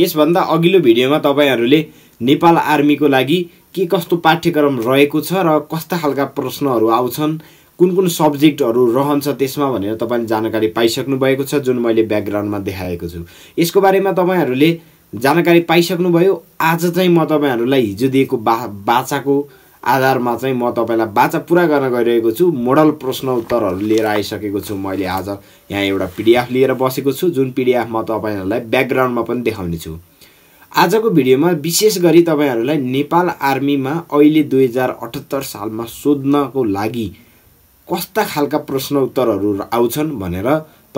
यसभन्दा अघिल्लो भिडियोमा तपाईँहरूले नेपाल आर्मीको लागि के कस्तो पाठ्यक्रम रहेको छ र कस्ता खालका प्रश्नहरू आउँछन् कुन कुन सब्जेक्टहरू रहन्छ त्यसमा भनेर तपाईँले जानकारी पाइसक्नु भएको छ जुन मैले ब्याकग्राउन्डमा देखाएको छु यसको बारेमा तपाईँहरूले जानकारी पाइसक्नुभयो आज चाहिँ म तपाईँहरूलाई हिजो दिएको बा बाचाको आधारमा चाहिँ म तपाईँलाई बाचा पुरा गर्न गइरहेको छु मोडल प्रश्न उत्तरहरू लिएर आइसकेको छु मैले आज यहाँ एउटा पिडिएफ लिएर बसेको छु जुन पिडिएफ म तपाईँहरूलाई ब्याकग्राउन्डमा पनि देखाउने छु आजको भिडियोमा विशेष गरी तपाईँहरूलाई नेपाल आर्मीमा अहिले दुई हजार अठहत्तर सालमा सोध्नको लागि कस्ता खालका प्रश्न उत्तरहरू आउँछन् भनेर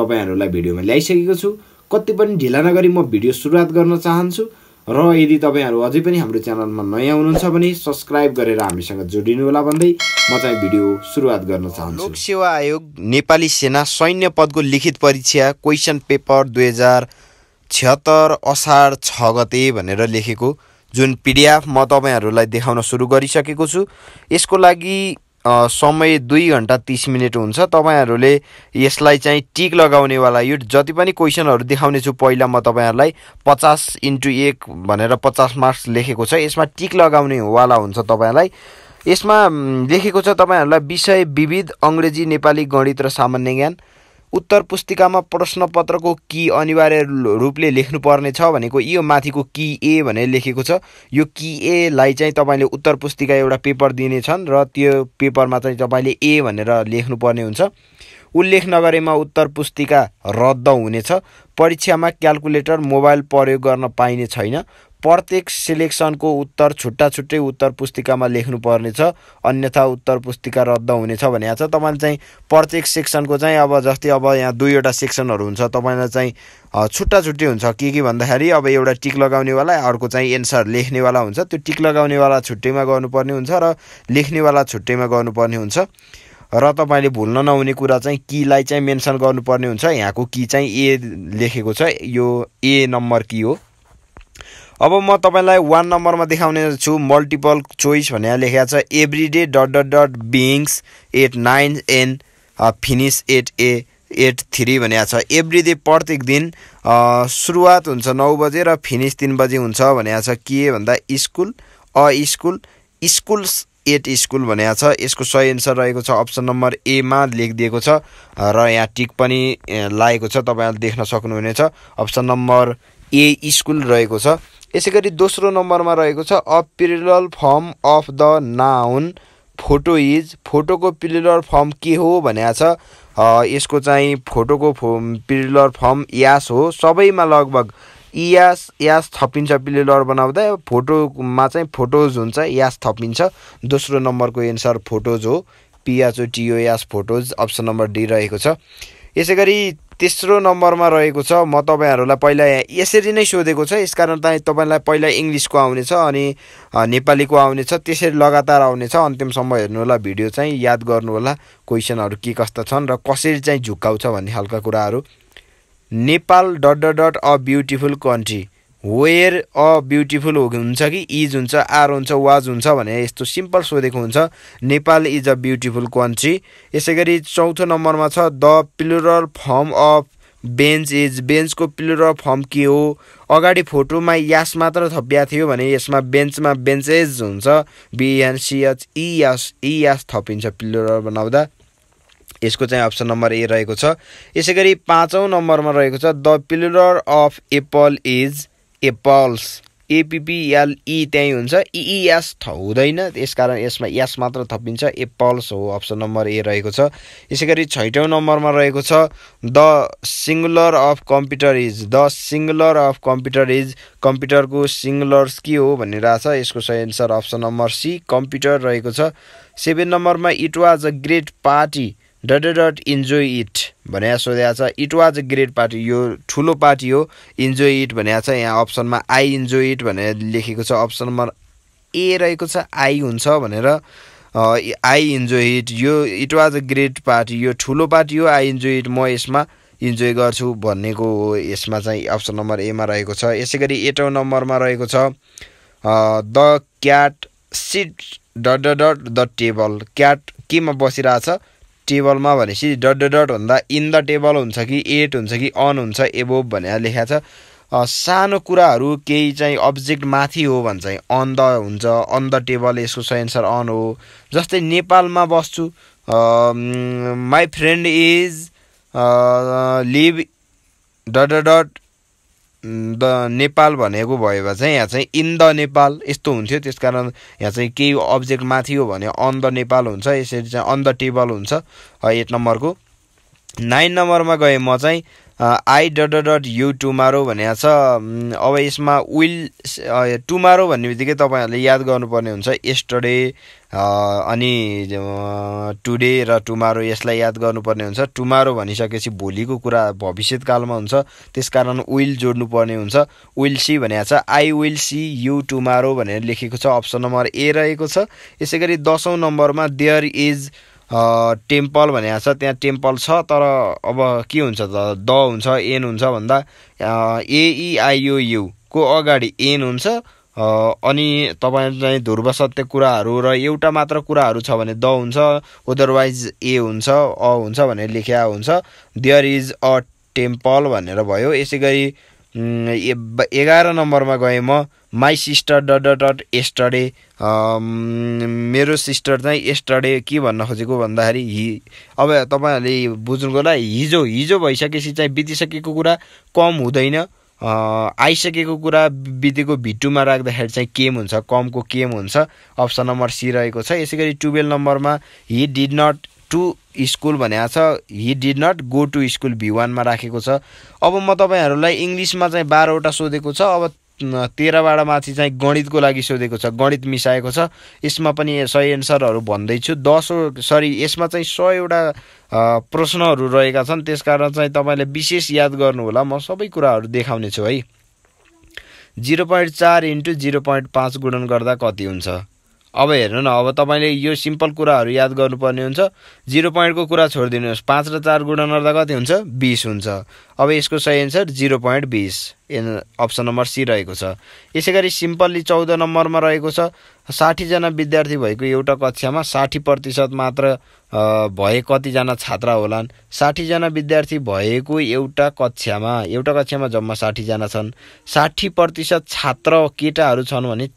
तपाईँहरूलाई भिडियोमा ल्याइसकेको छु कति पनि ढिला नगरी म भिडियो सुरुवात गर्न चाहन्छु र यदि तपाईँहरू अझै पनि हाम्रो च्यानलमा नयाँ हुनुहुन्छ भने सब्सक्राइब गरेर हामीसँग जोडिनु होला भन्दै म चाहिँ भिडियो सुरुवात गर्न चाहन्छु लोक सेवा आयोग नेपाली सेना सैन्य पदको लिखित परीक्षा क्वेसन पेपर दुई हजार छिहत्तर असार छ गते भनेर लेखेको जुन पिडिएफ म तपाईँहरूलाई देखाउन सुरु गरिसकेको छु यसको लागि समय दुई घन्टा तिस मिनट हुन्छ तपाईँहरूले यसलाई चाहिँ टिक लगाउनेवाला यो जति पनि क्वेसनहरू देखाउनेछु पहिला म तपाईँहरूलाई पचास इन्टु एक भनेर पचास मार्क्स लेखेको छ यसमा टिक लगाउनेवाला हुन्छ तपाईँहरूलाई यसमा लेखेको छ तपाईँहरूलाई विषय विविध अङ्ग्रेजी नेपाली गणित र सामान्य ज्ञान उत्तर पुस्तिकामा प्रश्नपत्रको कि अनिवार्य रूपले लेख्नुपर्ने छ भनेको यो माथिको कि ए भनेर लेखेको छ यो कि एलाई चाहिँ तपाईँले उत्तर पुस्तिका एउटा पेपर दिनेछन् र त्यो पेपरमा चाहिँ तपाईँले ए भनेर लेख्नुपर्ने हुन्छ उल्लेख नगरेमा उत्तर पुस्तिका रद्द हुनेछ परीक्षामा क्यालकुलेटर मोबाइल प्रयोग गर्न पाइने छैन प्रत्येक सेलेक्सनको उत्तर छुट्टा छुट्टै उत्तर पुस्तिकामा लेख्नुपर्नेछ अन्यथा उत्तर पुस्तिका रद्द हुनेछ भने छ तपाईँले चाहिँ प्रत्येक सेक्सनको चाहिँ अब जस्तै अब यहाँ दुईवटा सेक्सनहरू हुन्छ तपाईँलाई चाहिँ छुट्टा छुट्टै हुन्छ के के भन्दाखेरि अब एउटा टिक लगाउनेवाला अर्को चाहिँ एन्सर लेख्नेवाला हुन्छ त्यो टिक लगाउनेवाला छुट्टैमा गर्नुपर्ने हुन्छ र लेख्नेवाला छुट्टैमा गर्नुपर्ने हुन्छ र तपाईँले भुल्न नहुने कुरा चाहिँ कीलाई चाहिँ मेन्सन गर्नुपर्ने हुन्छ यहाँको की चाहिँ ए लेखेको छ यो ए नम्बर की हो अब म तपाईँलाई वान नम्बरमा देखाउने छु मल्टिपल चोइस भनेर लेखेको छ every day dot dot dot begins at nine and finish at a at three भनेको छ एभ्री डे प्रत्येक दिन uh, सुरुवात हुन्छ नौ बजे र फिनिस तिन बजे हुन्छ भनेको छ के भन्दा school a school school at school भनेको छ यसको सही एन्सर रहेको छ अप्सन नम्बर एमा लेखिदिएको छ र यहाँ टिक पनि लागेको छ तपाईँहरूले देख्न सक्नुहुनेछ अप्सन नम्बर ए स्कुल रहेको छ यसै गरी दोस्रो नम्बरमा रहेको छ a plural form of the noun photo is फोटोको पिरिलर फर्म के हो भनेको छ यसको चाहिँ फोटोको फो पिरिलर फर्म यास हो सबैमा लगभग इयास यास थपिन्छ पिरिलर बनाउँदा फोटोमा चाहिँ फोटोज हुन्छ यास थपिन्छ दोस्रो नम्बरको एन्सर फोटोज हो पियाचो टिओ यास फोटोज अप्सन नम्बर डी रहेको छ यसै गरी तेस्रो नम्बरमा रहेको छ म तपाईँहरूलाई पहिला यसरी नै सोधेको छ यसकारण चाहिँ तपाईँलाई पहिला इङ्ग्लिसको आउनेछ अनि नेपालीको आउनेछ त्यसरी लगातार आउनेछ अन्तिमसम्म होला भिडियो चाहिँ याद गर्नु होला क्वेसनहरू के कस्ता छन् र कसरी चाहिँ झुक्काउँछ भन्ने खालका कुराहरू Nepal dot dot dot a beautiful country where a beautiful हुन्छ कि इज हुन्छ आर हुन्छ वाज हुन्छ भनेर यस्तो सिम्पल सोधेको हुन्छ Nepal is a beautiful country यसै गरी चौथो नम्बरमा छ the plural form of bench is बेन्चको प्लुरल फर्म के हो अगाडि फोटोमा यास मात्र थपिया थियो भने यसमा बेन्चमा बेन्चेज हुन्छ बिएनसिएच इयास इयास थपिन्छ प्लुरल बनाउँदा यसको चाहिँ अप्सन नम्बर ए रहेको छ यसै गरी पाँचौँ नम्बरमा रहेको छ the plural of apple is apples A P P L E त्यहीँ हुन्छ इइएस हुँदैन त्यसकारण यसमा एस मात्र थपिन्छ एप्पल्स हो अप्सन नम्बर ए रहेको छ यसै गरी छैटौँ नम्बरमा रहेको छ the singular of computer is the singular of computer is कम्प्युटरको सिङ्गुलर्स के हो भनिरहेछ यसको सही answer option number C computer रहेको छ सेभेन नम्बरमा it was a great party dot dot enjoy it भनेर सोधेको छ it was a great party यो ठुलो पार्टी हो इन्जोय इट भनेको छ यहाँ अप्सनमा आई इन्जोय इट भनेर लेखेको छ अप्सन नम्बर ए रहेको छ आई हुन्छ भनेर आई इन्जोय इट यो it was a great party यो ठुलो पार्टी हो आई इन्जोय इट म यसमा इन्जोय गर्छु भन्नेको हो यसमा चाहिँ अप्सन नम्बर एमा रहेको छ यसै गरी एटौँ नम्बरमा रहेको छ the cat sit dot dot the table cat केमा बसिरहेछ टेबलमा भनेपछि डट डट भन्दा इन द टेबल हुन्छ कि एट हुन्छ कि अन हुन्छ एबोभ भनेर लेखाएको छ सानो कुराहरू केही चाहिँ अब्जेक्ट माथि हो भने चाहिँ अन द हुन्छ अन द टेबल यसको सही एन्सर अन हो जस्तै नेपालमा बस्छु my friend is live dot dot the Nepal भनेको भए भए चाहिँ यहाँ चाहिँ इन द नेपाल यस्तो हुन्थ्यो त्यस कारण यहाँ चाहिँ केही अब्जेक्ट माथि हो भने अन द नेपाल हुन्छ यसरी चाहिँ अन द टेबल हुन्छ एट नम्बरको नाइन नम्बरमा गएँ म चाहिँ I dot dot you tomorrow भनेको छ अब यसमा विल टुमारो भन्ने बित्तिकै तपाईँहरूले याद गर्नुपर्ने हुन्छ यस्टरडे अनि टुडे र टुमारो यसलाई याद गर्नुपर्ने हुन्छ टुमारो भनिसकेपछि भोलिको कुरा भविष्यतकालमा हुन्छ त्यसकारण विल जोड्नुपर्ने हुन्छ विल सी भनेको छ I will see you tomorrow भनेर लेखेको छ अप्सन नम्बर ए रहेको छ यसै गरी दसौँ नम्बरमा देयर इज टेम्पल भनेको छ त्यहाँ टेम्पल छ तर अब के हुन्छ त द हुन्छ एन हुन्छ भन्दा e को अगाडि एन हुन्छ अनि तपाईँ चाहिँ ध्रुव सत्य कुराहरू र एउटा मात्र कुराहरू छ भने द हुन्छ अदरवाइज ए हुन्छ अ हुन्छ भनेर लेख्या हुन्छ देयर इज अ टेम्पल भनेर भयो यसै गरी एघार नम्बरमा गएँ म my sister dot dot dot yesterday मेरो सिस्टर चाहिँ यस्टरडे के भन्न खोजेको भन्दाखेरि हि अब तपाईँहरूले बुझ्नुको लागि हिजो हिजो भइसकेपछि चाहिँ बितिसकेको कुरा कम हुँदैन आइसकेको कुरा बितेको भिटुमा राख्दाखेरि चाहिँ केम हुन्छ कमको केम हुन्छ अप्सन नम्बर सी रहेको छ यसै गरी टुवेल्भ नम्बरमा he did not to school भनेको छ he did not go to school B वानमा राखेको छ अब म तपाईँहरूलाई इङ्ग्लिसमा चाहिँ बाह्रवटा सोधेको छ अब तेह्रबाट माथि चाहिँ गणितको लागि सोधेको छ गणित मिसाएको छ यसमा पनि सही एन्सरहरू भन्दैछु दसौँ सरी यसमा चाहिँ सयवटा प्रश्नहरू रहेका छन् त्यसकारण चाहिँ तपाईँले विशेष याद गर्नुहोला म सबै कुराहरू देखाउनेछु है जिरो पोइन्ट चार इन्टु जिरो पोइन्ट पाँच गुणन गर्दा कति हुन्छ अब हेर्नु न अब तपाईँले यो सिम्पल कुराहरू याद गर्नुपर्ने हुन्छ जिरो पोइन्टको कुरा छोडिदिनुहोस् पाँच र चार गुणा गर्दा कति हुन्छ बिस हुन्छ अब यसको सही एन्सर जिरो पोइन्ट बिस एन अप्सन नम्बर सी रहेको छ यसै गरी सिम्पल्ली चौध नम्बरमा रहेको छ साठीजना विद्यार्थी भएको एउटा कक्षामा साठी प्रतिशत मात्र भए कतिजना छात्र होलान् साठीजना विद्यार्थी भएको एउटा कक्षामा एउटा कक्षामा जम्मा साठीजना छन् साठी प्रतिशत छात्र केटाहरू छन् भने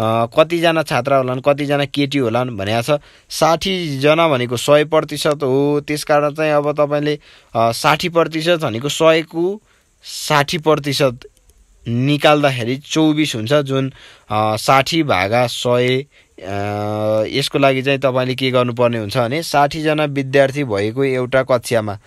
कतिजना छात्र होलान् कतिजना केटी होलान् भनेको छ साठीजना भनेको सय प्रतिशत हो त्यसकारण चाहिँ अब तपाईँले साठी प्रतिशत भनेको सयको साठी प्रतिशत निकाल्दाखेरि चौबिस हुन्छ जुन साठी भागा सय यसको लागि चाहिँ तपाईँले के गर्नुपर्ने हुन्छ भने साठीजना विद्यार्थी भएको एउटा कक्षामा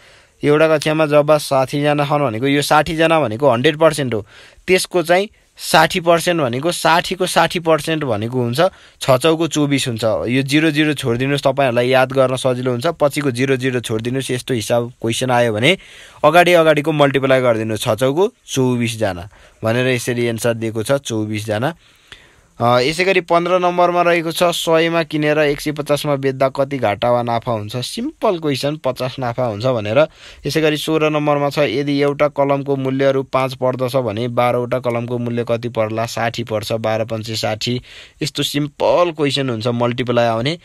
एउटा कक्षामा जब साठीजना छन् भनेको यो साठीजना भनेको हन्ड्रेड पर्सेन्ट हो त्यसको चाहिँ साठी पर्सेन्ट भनेको साठीको साठी पर्सेन्ट भनेको हुन्छ छ चौको चौबिस हुन्छ यो जिरो जिरो छोडिदिनुहोस् तपाईँहरूलाई याद गर्न सजिलो हुन्छ पछिको जिरो जिरो छोडिदिनुहोस् यस्तो हिसाब क्वेसन आयो भने अगाडि अगाडिको मल्टिप्लाई गरिदिनुहोस् छ चौको चौबिसजना भनेर यसरी एन्सर दिएको छ चौबिसजना यसै गरी पन्ध्र नम्बरमा रहेको छ सयमा किनेर एक सय पचासमा बेच्दा कति घाटा वा नाफा हुन्छ सिम्पल क्वेसन पचास नाफा हुन्छ भनेर यसै गरी सोह्र नम्बरमा छ यदि एउटा कलमको मूल्यहरू पाँच पर्दछ भने बाह्रवटा कलमको मूल्य कति पर्ला साठी पर्छ बाह्र पन्चे साठी यस्तो सिम्पल क्वेसन हुन्छ मल्टिप्लाई आउने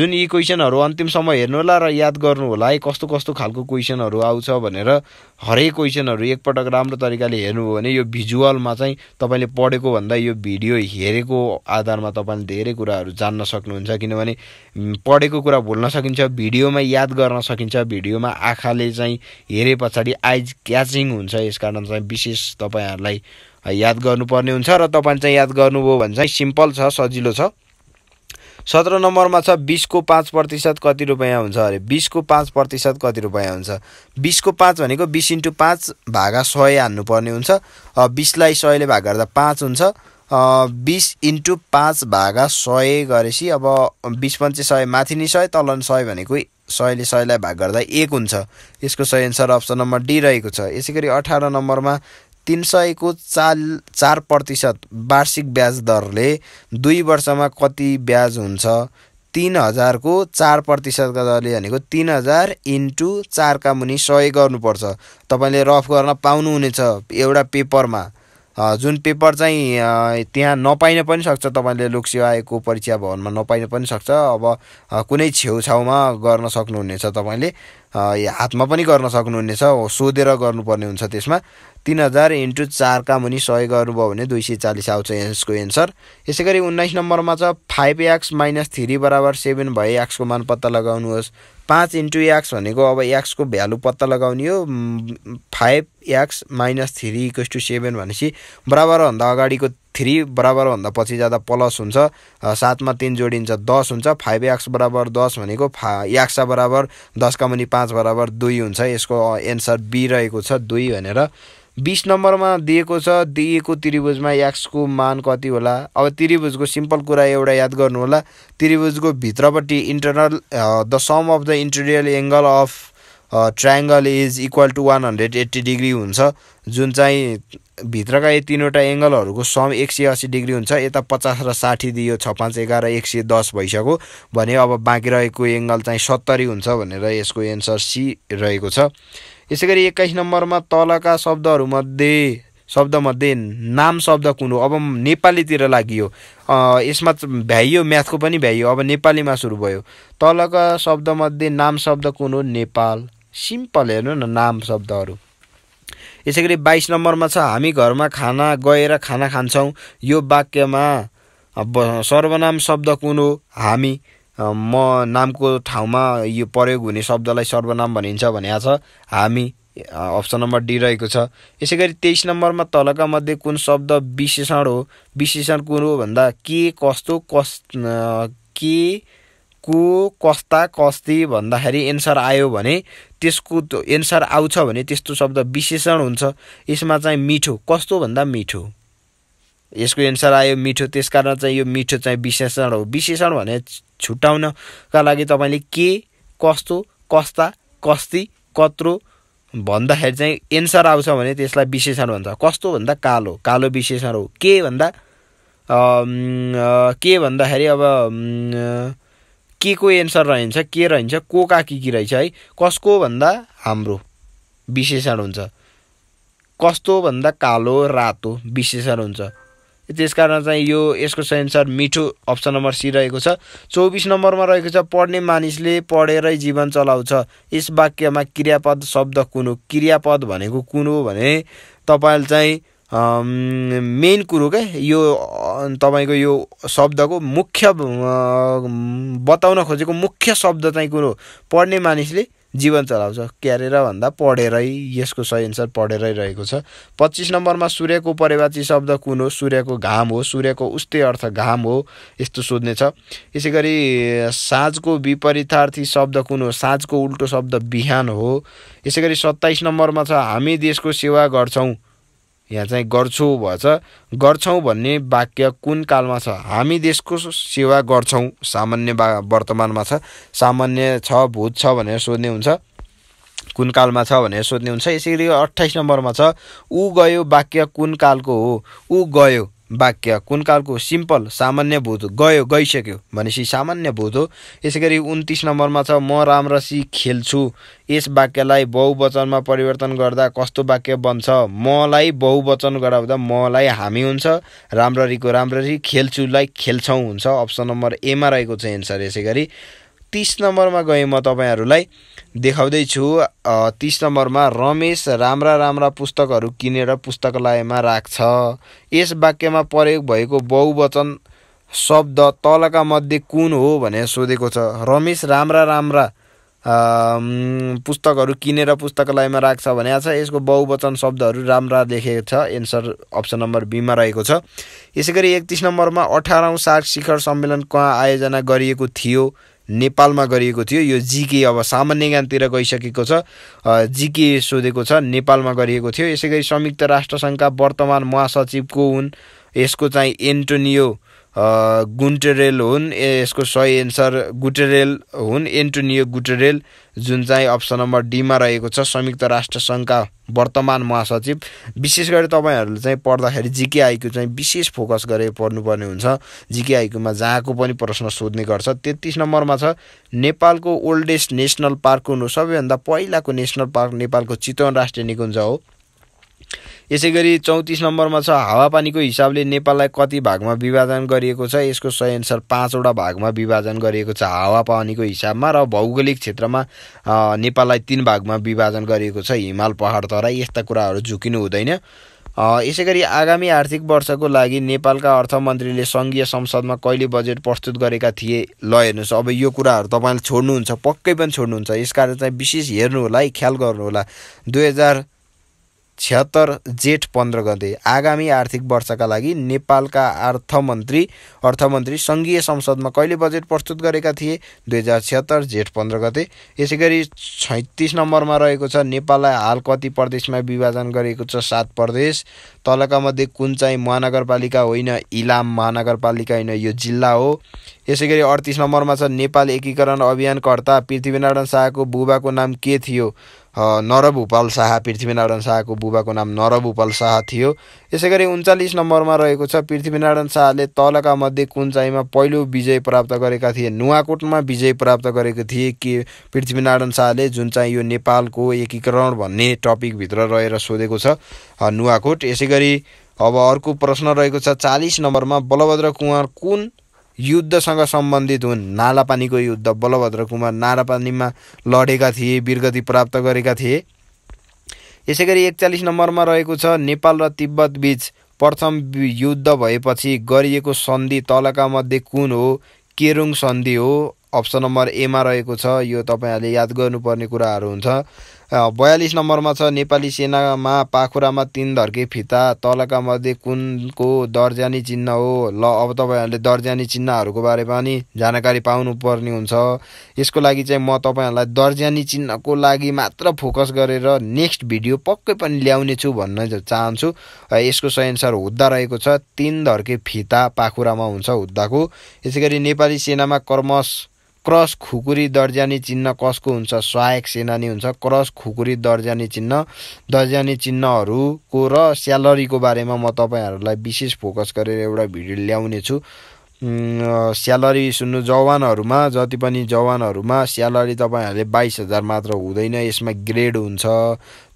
जुन यी क्वेसनहरू अन्तिमसम्म हेर्नुहोला र याद गर्नु होला है कस्तो कस्तो खालको क्वेसनहरू आउँछ भनेर हरेक क्वेसनहरू एकपटक राम्रो तरिकाले हेर्नुभयो भने यो भिजुअलमा चाहिँ तपाईँले पढेको भन्दा यो भिडियो हेरेको आधारमा तपाईँले धेरै कुराहरू जान्न सक्नुहुन्छ किनभने पढेको कुरा भुल्न सकिन्छ भिडियोमा याद गर्न सकिन्छ भिडियोमा आँखाले चाहिँ हेरे पछाडि आइज क्याचिङ हुन्छ यसकारण चाहिँ विशेष तपाईँहरूलाई याद गर्नुपर्ने हुन्छ र तपाईँले चाहिँ याद गर्नुभयो भने चाहिँ सिम्पल छ सजिलो छ सत्र नम्बरमा छ बिसको पाँच प्रतिशत कति रुपियाँ हुन्छ अरे बिसको पाँच प्रतिशत कति रुपियाँ हुन्छ बिसको पाँच भनेको बिस इन्टु पाँच भागा सय हान्नुपर्ने हुन्छ बिसलाई सयले भाग गर्दा पाँच हुन्छ बिस इन्टु पाँच भागा सय गरेपछि अब बिस पञ्चे सय माथि नि सय तल नि सय भनेको सयले सयलाई भाग गर्दा एक हुन्छ यसको सही एन्सर अप्सन नम्बर डी रहेको छ यसै गरी अठार नम्बरमा तिन सयको चाल चार प्रतिशत वार्षिक ब्याज दरले दुई वर्षमा कति ब्याज हुन्छ तिन हजारको चार प्रतिशतको दरले भनेको तिन हजार इन्टु चारका मुनि सय गर्नुपर्छ तपाईँले रफ गर्न पाउनुहुनेछ एउटा पेपरमा जुन पेपर चाहिँ त्यहाँ नपाइन पनि सक्छ तपाईँले लोकसेवा आयोगको परीक्षा भवनमा नपाइन पनि सक्छ अब कुनै छेउछाउमा गर्न सक्नुहुनेछ तपाईँले हातमा पनि गर्न सक्नुहुनेछ सोधेर गर्नुपर्ने हुन्छ त्यसमा तिन हजार इन्टु चारका मुनि सय गर्नुभयो भने दुई सय चालिस आउँछ यसको एन्सर यसै गरी उन्नाइस नम्बरमा छ फाइभ एक्स माइनस थ्री बराबर सेभेन भए एक्सको मान पत्ता लगाउनुहोस् पाँच इन्टु एक्स भनेको अब एक्सको भ्यालु पत्ता लगाउने हो five x minus three equals to seven भनेपछि बराबरभन्दा अगाडिको थ्री बराबरभन्दा पछि जाँदा प्लस हुन्छ सातमा तिन जोडिन्छ दस हुन्छ फाइभ एक्स बराबर दस भनेको फा एक्स बराबर दसका मुनि पाँच बराबर दुई हुन्छ यसको एन्सर बी रहेको छ दुई भनेर बिस नम्बरमा दिएको छ दिएको त्रिभुजमा एक्सको मान कति होला अब त्रिभुजको सिम्पल कुरा एउटा याद गर्नु होला त्रिभुजको भित्रपट्टि internal the sum of the interior angle of triangle is equal to one hundred eighty degree हुन्छ जुन चाहिँ भित्रका यी तिनवटा एङ्गलहरूको सम एक सय अस्सी डिग्री हुन्छ यता पचास र साठी दियो छ पाँच एघार एक सय दस भइसक्यो भने अब बाँकी रहेको एङ्गल चाहिँ सत्तरी हुन्छ भनेर यसको एन्सर सी रहेको छ यसै गरी एक्काइस नम्बरमा तलका शब्दहरूमध्ये शब्दमध्ये नाम शब्द कुन हो अब नेपालीतिर लागियो यसमा भ्याइयो म्याथको पनि भ्याइयो अब नेपालीमा सुरु भयो तलका शब्दमध्ये नाम शब्द कुन हो नेपाल सिम्पल हेर्नु न नाम शब्दहरू यसै गरी बाइस नम्बरमा छ हामी घरमा खाना गएर खाना खान्छौँ यो वाक्यमा सर्वनाम शब्द कुन हो हामी म नामको ठाउँमा यो प्रयोग हुने शब्दलाई सर्वनाम भनिन्छ भने छ हामी अप्सन नम्बर डी रहेको छ यसै गरी तेइस नम्बरमा तलका मध्ये कुन शब्द विशेषण हो विशेषण कुन हो भन्दा के कस्तो कस के को कस्ता कस्ती भन्दाखेरि एन्सर आयो भने त्यसको एन्सर आउँछ भने त्यस्तो शब्द विशेषण हुन्छ यसमा चाहिँ मिठो कस्तो भन्दा मिठो यसको एन्सर आयो मिठो त्यसकारण चाहिँ यो मिठो चाहिँ विशेषण हो विशेषण भने छुट्याउनका लागि तपाईँले के कस्तो कस्ता कस्ती कत्रो भन्दाखेरि चाहिँ एन्सर आउँछ भने त्यसलाई विशेषण भन्छ कस्तो भन्दा कालो कालो विशेषण हो के भन्दा के भन्दाखेरि अब के को एन्सर रहन्छ के रहन्छ को का के के रहेछ है कसको भन्दा हाम्रो विशेषण हुन्छ कस्तो भन्दा कालो रातो विशेषण हुन्छ त्यसकारण चाहिँ यो यसको सेन्सर मिठो अप्सन नम्बर सी रहेको छ चौबिस नम्बरमा रहेको छ पढ्ने मानिसले पढेरै जीवन चलाउँछ यस वाक्यमा क्रियापद शब्द कुन हो क्रियापद भनेको कुन हो भने तपाईँले चाहिँ मेन कुरो के यो तपाईँको यो शब्दको मुख्य बताउन खोजेको मुख्य शब्द चाहिँ कुन पढ्ने मानिसले जीवन चलाउँछ क्यारेर भन्दा पढेरै यसको सही एन्सर पढेरै रहेको छ पच्चिस नम्बरमा सूर्यको परेवाची शब्द कुन हो सूर्यको घाम हो सूर्यको उस्तै अर्थ घाम हो यस्तो सोध्ने छ यसै गरी साँझको विपरीतार्थी शब्द कुन हो साँझको उल्टो शब्द बिहान हो यसै गरी सत्ताइस नम्बरमा छ हामी देशको सेवा गर्छौँ यहाँ चाहिँ गर्छौँ भएछ गर्छौँ भन्ने वाक्य कुन कालमा छ हामी देशको सेवा गर्छौँ सामान्य बा वर्तमानमा छ सामान्य छ भूत छ भनेर सोध्ने हुन्छ कुन कालमा छ भनेर सोध्ने हुन्छ यसरी गरी अट्ठाइस नम्बरमा छ ऊ गयो वाक्य कुन कालको हो ऊ गयो वाक्य कुन कालको सिम्पल सामान्य भूत गयो गइसक्यो भनेपछि सामान्य भूत हो यसै गरी उन्तिस नम्बरमा छ म राम्रसी खेल्छु यस वाक्यलाई बहुवचनमा परिवर्तन गर्दा कस्तो वाक्य बन्छ मलाई बहुवचन गराउँदा मलाई हामी हुन्छ राम्ररीको राम्ररी खेल्छुलाई खेल्छौँ हुन्छ अप्सन नम्बर एमा रहेको चाहिँ एन्सर यसै गरी तिस नम्बरमा गएँ म तपाईँहरूलाई देखाउँदैछु तिस नम्बरमा रमेश राम्रा राम्रा पुस्तकहरू किनेर पुस्तकालयमा राख्छ यस वाक्यमा प्रयोग भएको बहुवचन शब्द तलका मध्ये कुन हो भनेर सोधेको छ रमेश राम्रा राम्रा पुस्तकहरू किनेर पुस्तकालयमा राख्छ भने छ यसको बहुवचन शब्दहरू राम्रा लेखेको छ एन्सर अप्सन नम्बर बीमा रहेको छ यसै गरी एकतिस नम्बरमा अठारौँ साग शिखर सम्मेलन कहाँ आयोजना गरिएको थियो नेपालमा गरिएको थियो यो जिके अब सामान्य ज्ञानतिर गइसकेको छ जिके सोधेको छ नेपालमा गरिएको थियो यसै गरी संयुक्त राष्ट्रसङ्घका वर्तमान महासचिवको हुन् यसको चाहिँ एन्टोनियो गुन्टेरेल हुन् यसको सही एन्सर गुटेरेल हुन् एन्टोनियो गुटेरेल जुन चाहिँ अप्सन नम्बर डीमा रहेको छ संयुक्त राष्ट्रसङ्घका वर्तमान महासचिव विशेष गरी तपाईँहरूले चाहिँ पढ्दाखेरि आइक्यू चाहिँ विशेष फोकस गरेर पढ्नुपर्ने हुन्छ आइक्यूमा जहाँको पनि प्रश्न सोध्ने गर्छ तेत्तिस नम्बरमा छ नेपालको ओल्डेस्ट नेसनल पार्क हुनु सबैभन्दा पहिलाको नेसनल पार्क नेपालको चितवन राष्ट्रिय निकुञ्ज हो यसै गरी चौतिस नम्बरमा छ हावापानीको हिसाबले नेपाललाई कति भागमा विभाजन गरिएको छ यसको सही एन्सर पाँचवटा भागमा विभाजन गरिएको छ हावापानीको हिसाबमा र भौगोलिक क्षेत्रमा नेपाललाई तिन भागमा विभाजन गरिएको छ हिमाल पहाड तराई यस्ता कुराहरू झुकिनु हुँदैन यसै गरी आगामी आर्थिक वर्षको लागि नेपालका अर्थमन्त्रीले सङ्घीय संसदमा कहिले बजेट प्रस्तुत गरेका थिए ल हेर्नुहोस् अब यो कुराहरू तपाईँले छोड्नुहुन्छ पक्कै पनि छोड्नुहुन्छ यसकारण चाहिँ विशेष हेर्नुहोला है ख्याल गर्नुहोला दुई हजार छत्तर जेठ पन्ध्र गते आगामी आर्थिक वर्षका लागि नेपालका अर्थमन्त्री अर्थमन्त्री सङ्घीय संसदमा कहिले बजेट प्रस्तुत गरेका थिए दुई हजार छत्तर जेठ पन्ध्र गते यसै गरी छैतिस नम्बरमा रहेको छ नेपाललाई हाल कति प्रदेशमा विभाजन गरिएको छ सात प्रदेश तलका मध्ये कुन चाहिँ महानगरपालिका होइन इलाम महानगरपालिका होइन यो जिल्ला हो यसै गरी अडतिस नम्बरमा छ नेपाल एकीकरण अभियानकर्ता पृथ्वीनारायण शाहको बुबाको नाम के थियो नरब शाह पृथ्वीनारायण शाहको बुबाको नाम नरब शाह थियो यसै गरी उन्चालिस नम्बरमा रहेको छ पृथ्वीनारायण शाहले तलका मध्ये कुन चाहिँमा पहिलो विजय प्राप्त गरेका थिए नुवाकोटमा विजय प्राप्त गरेको थिए कि पृथ्वीनारायण शाहले जुन चाहिँ यो नेपालको एकीकरण भन्ने टपिकभित्र रहेर सोधेको छ नुवाकोट यसै अब अर्को प्रश्न रहेको छ चालिस नम्बरमा बलभद्र कुँवर कुन युद्धसँग सम्बन्धित हुन् नालापानीको युद्ध बलभद्र कुमार नालापानीमा लडेका थिए वीरगति प्राप्त गरेका थिए यसै गरी एकचालिस नम्बरमा रहेको छ नेपाल र तिब्बत बिच प्रथम युद्ध भएपछि गरिएको सन्धि तलका मध्ये कुन हो केरुङ सन्धि हो अप्सन नम्बर एमा रहेको छ यो तपाईँहरूले याद गर्नुपर्ने कुराहरू हुन्छ बयालिस नम्बरमा छ नेपाली सेनामा पाखुरामा तिन धर्के फिता तलका मध्ये कुनको दर्जानी चिन्ह हो ल अब तपाईँहरूले दर्जानी चिन्हहरूको बारेमा पनि जानकारी पाउनुपर्ने हुन्छ यसको लागि चाहिँ म तपाईँहरूलाई दर्जानी चिन्हको लागि मात्र फोकस गरेर नेक्स्ट भिडियो पक्कै पनि ल्याउने छु भन्न चाहन्छु यसको सही एन्सर हुद्दा रहेको छ तिन धर्के फिता पाखुरामा हुन्छ हुद्दाको यसै गरी नेपाली सेनामा कर्मस क्रस खुकुरी दर्जानी चिन्ह कसको हुन्छ सहायक सेनानी हुन्छ क्रस खुकुरी दर्जानी चिन्ह दर्जानी चिन्हहरूको र स्यालरीको बारेमा म तपाईँहरूलाई विशेष फोकस गरेर एउटा भिडियो ल्याउने छु स्यालरी सुन्नु जवानहरूमा जति पनि जवानहरूमा स्यालेरी तपाईँहरूले बाइस हजार मात्र हुँदैन यसमा ग्रेड हुन्छ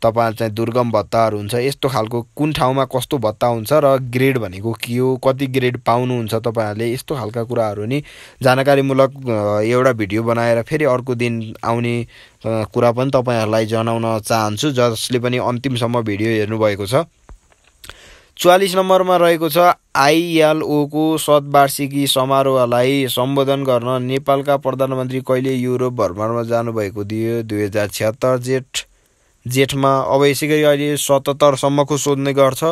तपाईँहरू चाहिँ दुर्गम भत्ताहरू हुन्छ यस्तो खालको कुन ठाउँमा कस्तो भत्ता हुन्छ र ग्रेड भनेको के हो कति ग्रेड पाउनुहुन्छ तपाईँहरूले यस्तो खालका कुराहरू नि जानकारीमूलक एउटा भिडियो बनाएर फेरि अर्को दिन आउने कुरा पनि तपाईँहरूलाई जनाउन चाहन्छु जसले पनि अन्तिमसम्म भिडियो हेर्नुभएको छ चुवालिस नम्बरमा रहेको छ आइएलओको शतवार्षिकी समारोहलाई सम्बोधन गर्न नेपालका प्रधानमन्त्री कहिले युरोप भ्रमणमा जानुभएको थियो दुई हजार छ्यात्तर जेठ जेठमा अब यसै गरी अहिले सतहत्तरसम्मको सोध्ने गर्छ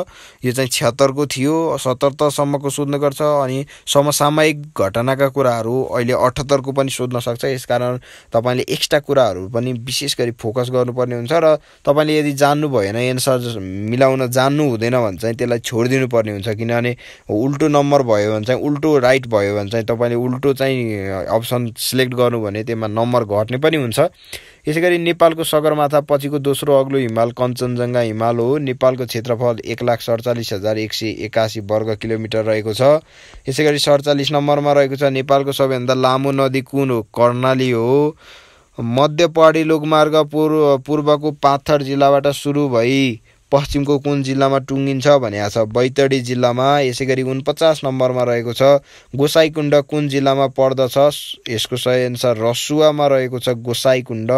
यो चाहिँ छत्तरको थियो सतहत्तरसम्मको सोध्ने गर्छ अनि समसामयिक घटनाका कुराहरू अहिले अठहत्तरको पनि सोध्न सक्छ यसकारण तपाईँले एक्स्ट्रा कुराहरू पनि विशेष गरी फोकस गर्नुपर्ने हुन्छ र तपाईँले यदि जान्नु भएन एन्सर मिलाउन जान्नु हुँदैन भने चाहिँ त्यसलाई छोडिदिनु पर्ने हुन्छ किनभने उल्टो नम्बर भयो भने चाहिँ उल्टो राइट भयो भने चाहिँ तपाईँले उल्टो चाहिँ अप्सन सिलेक्ट गर्नु भने त्यसमा नम्बर घट्ने पनि हुन्छ यसै गरी नेपालको सगरमाथा पछिको दोस्रो अग्लो हिमाल कञ्चनजङ्घा हिमाल हो नेपालको क्षेत्रफल एक लाख सडचालिस हजार एक सय एकासी वर्ग किलोमिटर रहेको छ यसै गरी सडचालिस नम्बरमा रहेको छ नेपालको सबैभन्दा लामो नदी कुन हो कर्णाली हो मध्यपहाडी लोकमार्ग पूर्व पूर्वको पाथर जिल्लाबाट सुरु भई पश्चिमको कुन जिल्लामा टुङ्गिन्छ भनेको छ बैतडी जिल्लामा यसै गरी उनपचास नम्बरमा रहेको छ गोसाईकुण्ड कुन जिल्लामा पर्दछ यसको सही एन्सर रसुवामा रहेको छ गोसाईकुण्ड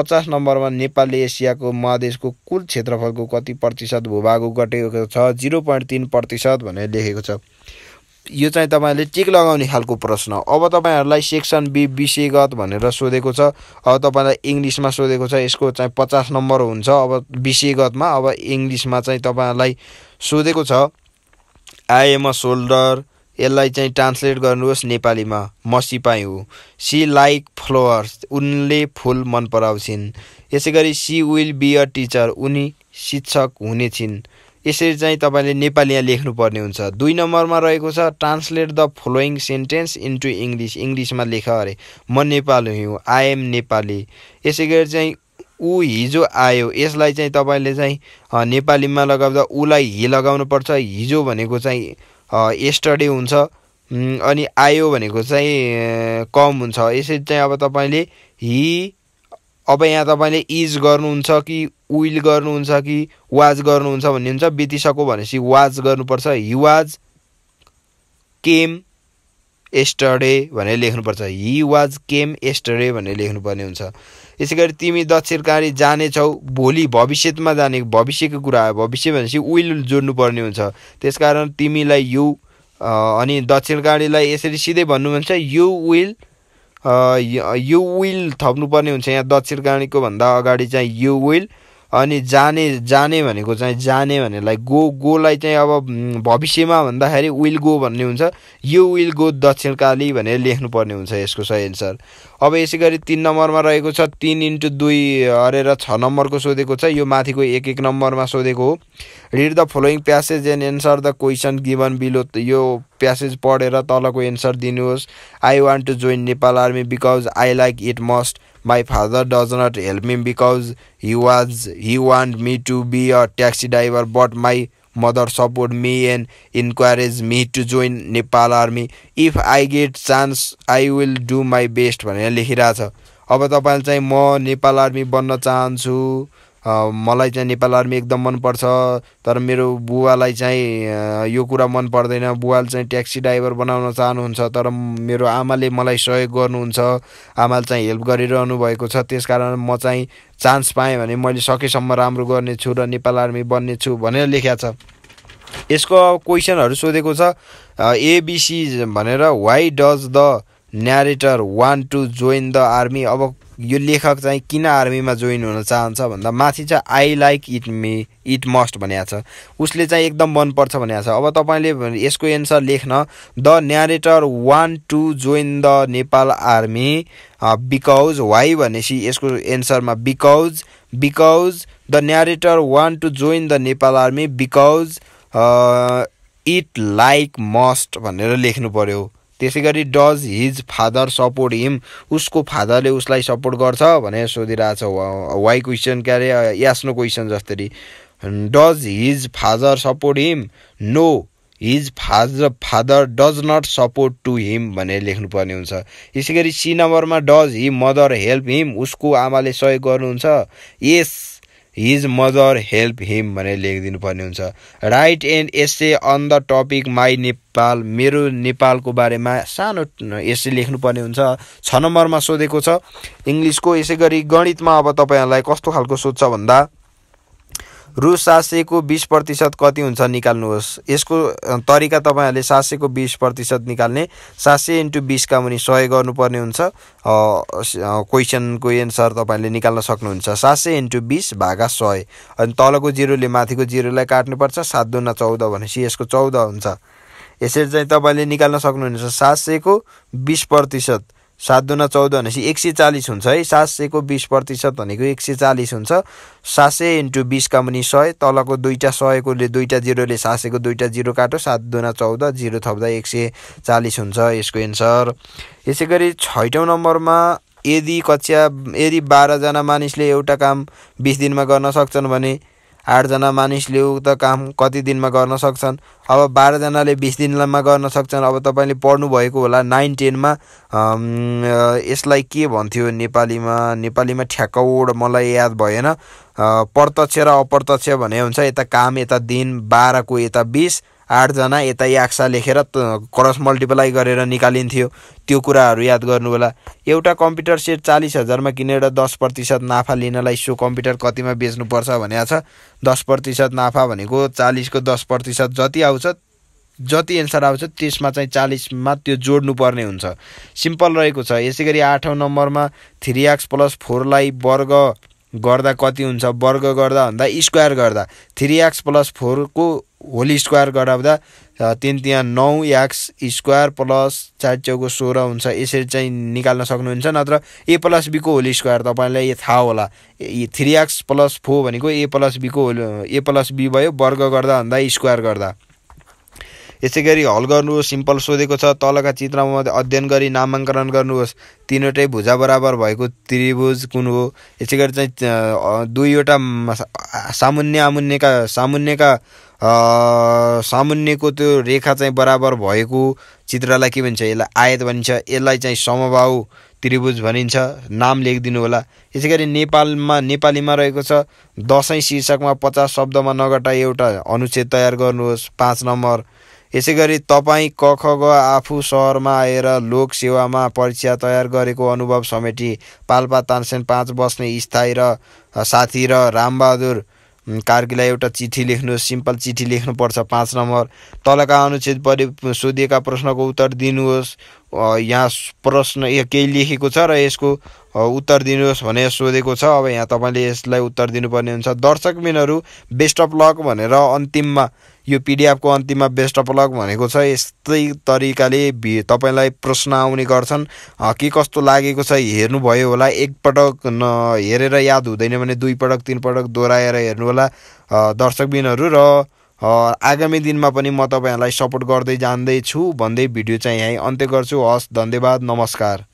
पचास नम्बरमा नेपाली एसियाको महादेशको कुल क्षेत्रफलको कति प्रतिशत भूभाग घटेको छ जिरो पोइन्ट तिन प्रतिशत भनेर लेखेको छ यो चाहिँ तपाईँहरूले टिक लगाउने खालको प्रश्न अब तपाईँहरूलाई सेक्सन बी विषयगत भनेर सोधेको छ अब तपाईँलाई इङ्ग्लिसमा सोधेको छ यसको चाहिँ पचास नम्बर हुन्छ अब विषयगतमा अब इङ्ग्लिसमा चाहिँ तपाईँहरूलाई सोधेको छ आई अ सोल्डर यसलाई चाहिँ ट्रान्सलेट गर्नुहोस् नेपालीमा म सिपाही हुँ सी लाइक फ्लोवर्स उनले फुल मन पराउँछिन् यसै गरी she will be a teacher उनी शिक्षक हुनेछिन् यसरी चाहिँ तपाईँले नेपाली यहाँ लेख्नुपर्ने हुन्छ दुई नम्बरमा रहेको छ translate the following sentence into English इङ्ग्लिसमा लेख अरे म नेपाली हुँ आएम नेपाली यसै गरी चाहिँ ऊ हिजो आयो यसलाई चाहिँ तपाईँले चाहिँ नेपालीमा लगाउँदा ऊलाई हि लगाउनुपर्छ हिजो भनेको चाहिँ यस्टरडे हुन्छ अनि आयो भनेको चाहिँ कम हुन्छ यसरी चाहिँ अब तपाईँले हि अब यहाँ तपाईँले इज गर्नुहुन्छ कि विल गर्नुहुन्छ कि वाज गर्नुहुन्छ भन्ने हुन्छ बितिसक्यो भनेपछि वाज गर्नुपर्छ हि वाज केम एस्टरडे भनेर लेख्नुपर्छ हि वाज केम एस्टरडे भनेर लेख्नुपर्ने हुन्छ यसै गरी तिमी दक्षिण काँडी जानेछौ भोलि भविष्यमा जाने भविष्यको कुरा हो भविष्य भनेपछि विल जोड्नुपर्ने हुन्छ त्यसकारण तिमीलाई यु अनि दक्षिण यसरी सिधै भन्नुहुन्छ यु विल यु विल थप्नुपर्ने हुन्छ यहाँ दक्षिणकाणीको भन्दा अगाडि चाहिँ यु विल अनि जाने जाने भनेको चाहिँ जाने भनेलाई गो गोलाई चाहिँ अब भविष्यमा भन्दाखेरि विल गो भन्ने हुन्छ यो विल गो दक्षिणकाली भनेर लेख्नुपर्ने हुन्छ यसको सही एन्सर अब यसै गरी तिन नम्बरमा रहेको छ तिन इन्टु दुई हरेर छ नम्बरको सोधेको छ यो माथिको एक एक नम्बरमा सोधेको हो read the following passage and answer the question given below यो प्यासेज पढेर तलको एन्सर दिनुहोस् I want to join Nepal army because I like it must my father does not help me because he was he want me to be a taxi driver but my mother support me and encourage me to join Nepal army if I get chance I will do my best भनेर लेखिरहेछ अब तपाईँले चाहिँ म Nepal army बन्न चाहन्छु मलाई चाहिँ Nepal army एकदम मनपर्छ तर मेरो बुवालाई चाहिँ यो कुरा मन पर्दैन बुवाले चाहिँ ट्याक्सी ड्राइभर बनाउन चाहनुहुन्छ तर मेरो आमाले मलाई सहयोग गर्नुहुन्छ आमाले चाहिँ हेल्प गरिरहनु भएको छ त्यसकारण म चाहिँ चान्स पाएँ भने मैले सकेसम्म राम्रो गर्नेछु र नेपाल आर्मी बन्नेछु भनेर लेखिया छ यसको क्वेसनहरू सोधेको छ एबिसी भनेर why does the narrator want to join the army अब यो लेखक चाहिँ किन आर्मीमा जोइन हुन चाहन्छ भन्दा माथि चाहिँ I like it me it must भनेको छ उसले चाहिँ एकदम मनपर्छ भनेको छ अब तपाईँले यसको एन्सर लेख्न the narrator want to join the Nepal army because why भनेपछि यसको एन्सरमा because because the narrator want to join the Nepal army because it like must भनेर लेख्नु पऱ्यो त्यसै गरी does his father support him उसको फादरले उसलाई सपोर्ट गर्छ भनेर सोधिरहेछ वाइ क्वेसन के अरे यास्नो क्वेसन जस्तरी does his father support him no his father father does not support to him भनेर लेख्नुपर्ने हुन्छ यसै गरी सी नम्बरमा does he mother help him उसको आमाले सहयोग गर्नुहुन्छ यस हिज मदर हेल्प हिम भनेर लेखिदिनु पर्ने हुन्छ right and essay on the topic my Nepal मेरो नेपालको बारेमा सानो एसे लेख्नुपर्ने हुन्छ छ नम्बरमा सोधेको छ इङ्ग्लिसको यसै गरी गणितमा अब तपाईँहरूलाई कस्तो खालको सोध्छ भन्दा रु सात सयको बिस प्रतिशत कति हुन्छ निकाल्नुहोस् यसको तरिका तपाईँहरूले सात सयको बिस प्रतिशत निकाल्ने सात सय इन्टु बिसका मुनि सहयोग गर्नुपर्ने हुन्छ क्वेसनको एन्सर तपाईँले निकाल्न सक्नुहुन्छ सात सय इन्टु बिस भागा सय अनि तलको जिरोले माथिको जिरोलाई काट्नुपर्छ सात दुना चौध भनेपछि यसको चौध हुन्छ यसरी चाहिँ तपाईँले निकाल्न सक्नुहुन्छ सात सयको बिस प्रतिशत सात दुना चौध भनेपछि एक सय चालिस हुन्छ है सात सयको बिस प्रतिशत भनेको एक सय चालिस हुन्छ सात सय इन्टु बिसका मुनि सय तलको दुईवटा सयकोले दुईवटा जिरोले सात सयको दुईवटा जिरो काट्यो सात दुना चौध जिरो थप्दा एक सय चालिस हुन्छ यसको एन्सर यसै गरी छैटौँ नम्बरमा यदि कक्षा यदि बाह्रजना मानिसले एउटा काम बिस दिनमा गर्न सक्छन् भने आठजना मानिसले उक्त काम कति दिनमा गर्न सक्छन् अब बाह्रजनाले बिस दिनमा गर्न सक्छन् अब तपाईँले पढ्नुभएको होला नाइन टेनमा यसलाई के भन्थ्यो नेपालीमा नेपालीमा ठ्याक्कौड मलाई याद भएन प्रत्यक्ष र अप्रत्यक्ष भने हुन्छ यता काम यता दिन बाह्रको यता बिस आठजना यता याक्सा लेखेर क्रस मल्टिप्लाई गरेर निकालिन्थ्यो त्यो कुराहरू याद गर्नु होला एउटा कम्प्युटर सेट चालिस हजारमा किनेर दस प्रतिशत नाफा लिनलाई सो कम्प्युटर कतिमा बेच्नुपर्छ भनेको छ दस प्रतिशत नाफा भनेको चालिसको दस प्रतिशत जति आउँछ जति एन्सर आउँछ त्यसमा चाहिँ चालिसमा त्यो जोड्नुपर्ने हुन्छ सिम्पल रहेको छ यसै गरी आठौँ नम्बरमा थ्री एक्स प्लस फोरलाई वर्ग गर्दा कति हुन्छ वर्ग गर्दा भन्दा स्क्वायर गर्दा थ्री एक्स प्लस फोरको होल स्क्वायर गराउँदा तिन तिहाँ नौ एक्स स्क्वायर प्लस चार चौको सोह्र हुन्छ यसरी चाहिँ निकाल्न सक्नुहुन्छ नत्र ए प्लस बीको होल स्क्वायर तपाईँलाई थाहा होला थ्री एक्स प्लस फोर भनेको ए प्लस बीको होल ए प्लस बी भयो वर्ग गर्दा भन्दा स्क्वायर गर्दा यसै गरी हल गर्नुहोस् सिम्पल सोधेको छ तलका चित्रमा अध्ययन गरी नामाङ्करण गर्नुहोस् तिनवटै भुजा बराबर भएको त्रिभुज कुन हो यसै गरी चाहिँ दुईवटा सामुन्य आमुन्यका सामुन्यका सामुन्यको त्यो रेखा चाहिँ बराबर भएको चित्रलाई के भन्छ यसलाई आयत भनिन्छ यसलाई चाहिँ समभाव त्रिभुज भनिन्छ नाम लेखिदिनु होला यसै गरी नेपालमा नेपालीमा रहेको छ दसैँ शीर्षकमा पचास शब्दमा नगटा एउटा अनुच्छेद तयार गर्नुहोस् पाँच नम्बर यसै गरी तपाईँ क ख ग आफू सहरमा आएर लोक सेवामा परीक्षा तयार गरेको अनुभव समेटी पाल्पा तानसेन पाँच बस्ने स्थायी र साथी र रामबहादुर कार्कीलाई एउटा चिठी लेख्नु सिम्पल चिठी लेख्नुपर्छ पाँच नम्बर तलका अनुच्छेद परि सोधिएका प्रश्नको उत्तर दिनुहोस् यहाँ प्रश्न केही लेखेको छ र यसको उत्तर दिनुहोस् भनेर सोधेको छ अब यहाँ तपाईँले यसलाई उत्तर दिनुपर्ने हुन्छ दर्शकबिनहरू बेस्ट अफ लक भनेर अन्तिममा यो पिडिएफको अन्तिममा बेस्ट अफ लक भनेको छ यस्तै तरिकाले तपाईँलाई प्रश्न आउने गर्छन् के कस्तो लागेको छ हेर्नुभयो होला एकपटक न हेरेर याद हुँदैन भने दुईपटक तिनपटक दोहोऱ्याएर हेर्नु होला दर्शकबिनहरू र आगामी दिनमा पनि म तपाईँहरूलाई सपोर्ट गर्दै जान्दैछु भन्दै भिडियो चाहिँ यहीँ अन्त्य गर्छु हस् धन्यवाद नमस्कार